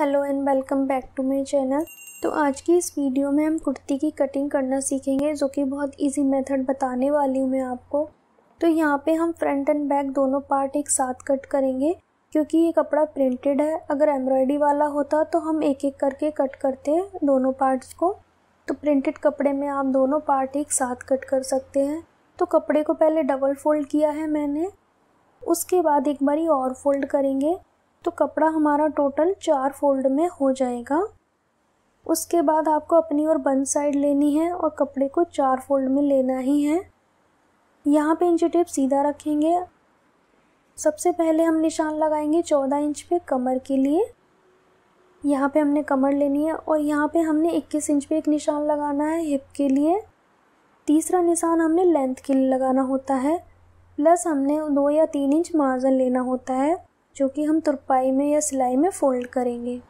hello and welcome back to my channel तो आज की इस वीडियो में हम कुर्ती की कटिंग करना सीखेंगे जो कि बहुत इजी मेथड बताने वाली हूँ मैं आपको तो यहाँ पे हम फ्रंट एंड बैक दोनों पार्ट एक साथ कट करेंगे क्योंकि ये कपड़ा प्रिंटेड है अगर एम्ब्रॉयडरी वाला होता तो हम एक एक करके कट करते हैं दोनों पार्ट्स को तो प्रिंटेड कपड़े में आप दोनों पार्ट एक साथ कट कर सकते हैं तो कपड़े को पहले डबल फोल्ड किया है मैंने उसके बाद एक बारी और फोल्ड करेंगे तो कपड़ा हमारा टोटल चार फोल्ड में हो जाएगा उसके बाद आपको अपनी और बंद साइड लेनी है और कपड़े को चार फोल्ड में लेना ही है यहाँ पे इंची टेप सीधा रखेंगे सबसे पहले हम निशान लगाएंगे चौदह इंच पे कमर के लिए यहाँ पे हमने कमर लेनी है और यहाँ पे हमने इक्कीस इंच पे एक निशान लगाना है हिप के लिए तीसरा निशान हमने लेंथ के लिए लगाना होता है प्लस हमने दो या तीन इंच मार्जन लेना होता है जो कि हम तुरपाई में या सिलाई में फोल्ड करेंगे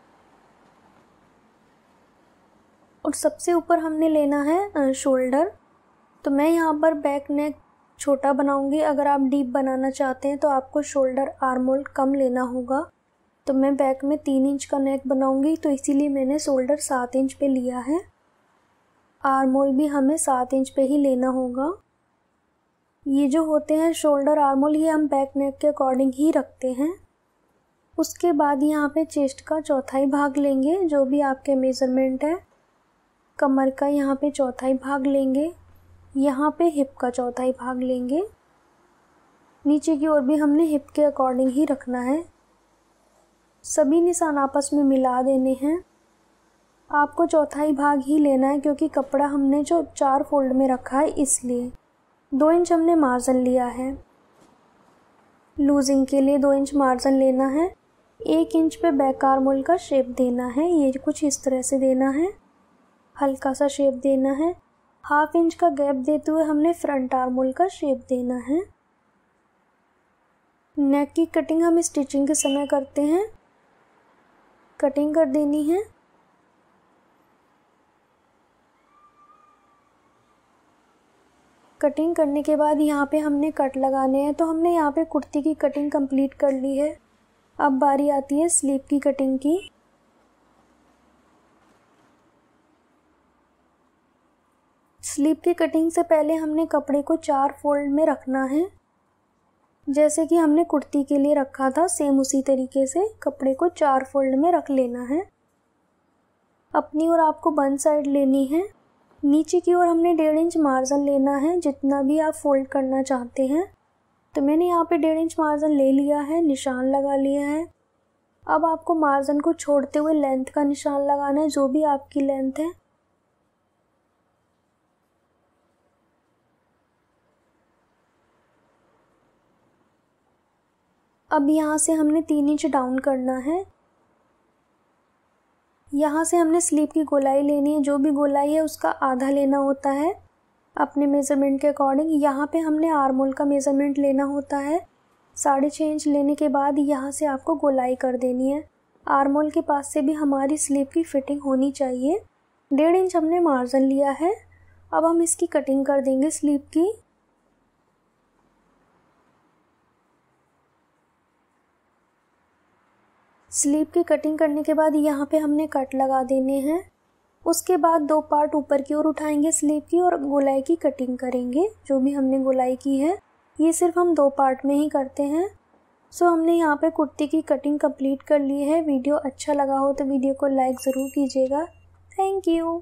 और सबसे ऊपर हमने लेना है शोल्डर तो मैं यहाँ पर बैक नेक छोटा बनाऊंगी अगर आप डीप बनाना चाहते हैं तो आपको शोल्डर आर्मोल कम लेना होगा तो मैं बैक में तीन इंच का नेक बनाऊंगी तो इसीलिए मैंने शोल्डर सात इंच पे लिया है आर्मोल भी हमें सात इंच पे ही लेना होगा ये जो होते हैं शोल्डर आर्मोल ये हम बैक नेक के अकॉर्डिंग ही रखते हैं उसके बाद यहाँ पे चेस्ट का चौथाई भाग लेंगे जो भी आपके मेज़रमेंट है कमर का यहाँ पे चौथाई भाग लेंगे यहाँ पे हिप का चौथाई भाग लेंगे नीचे की ओर भी हमने हिप के अकॉर्डिंग ही रखना है सभी निशान आपस में मिला देने हैं आपको चौथाई भाग ही लेना है क्योंकि कपड़ा हमने जो चार फोल्ड में रखा है इसलिए दो इंच हमने मार्जन लिया है लूजिंग के लिए दो इंच मार्जन लेना है एक इंच पे बेकार मोल का शेप देना है ये कुछ इस तरह से देना है हल्का सा शेप देना है हाफ इंच का गैप देते हुए हमने फ्रंट आरमूल का शेप देना है नेक की कटिंग हम स्टिचिंग के समय करते हैं कटिंग कर देनी है कटिंग करने के बाद यहाँ पे हमने कट लगाने हैं तो हमने यहाँ पे कुर्ती की कटिंग कंप्लीट कर ली है अब बारी आती है स्लीप की कटिंग की स्लीप की कटिंग से पहले हमने कपड़े को चार फोल्ड में रखना है जैसे कि हमने कुर्ती के लिए रखा था सेम उसी तरीके से कपड़े को चार फोल्ड में रख लेना है अपनी ओर आपको बन साइड लेनी है नीचे की ओर हमने डेढ़ इंच मार्जन लेना है जितना भी आप फोल्ड करना चाहते हैं तो मैंने यहाँ पे डेढ़ इंच मार्जन ले लिया है निशान लगा लिया है अब आपको मार्जन को छोड़ते हुए लेंथ का निशान लगाना है जो भी आपकी लेंथ है अब यहाँ से हमने तीन इंच डाउन करना है यहाँ से हमने स्लीप की गोलाई लेनी है जो भी गोलाई है उसका आधा लेना होता है अपने मेज़रमेंट के अकॉर्डिंग यहाँ पे हमने आर्मोल का मेज़रमेंट लेना होता है साढ़े छः इंच लेने के बाद यहाँ से आपको गोलाई कर देनी है आर्मोल के पास से भी हमारी स्लीप की फ़िटिंग होनी चाहिए डेढ़ इंच हमने मार्जन लिया है अब हम इसकी कटिंग कर देंगे स्लीप की स्लीप की कटिंग करने के बाद यहाँ पे हमने कट लगा देने हैं उसके बाद दो पार्ट ऊपर की ओर उठाएंगे स्लीव की और गोलाई की कटिंग करेंगे जो भी हमने गोलाई की है ये सिर्फ हम दो पार्ट में ही करते हैं सो so, हमने यहाँ पे कुर्ती की कटिंग कंप्लीट कर ली है वीडियो अच्छा लगा हो तो वीडियो को लाइक ज़रूर कीजिएगा थैंक यू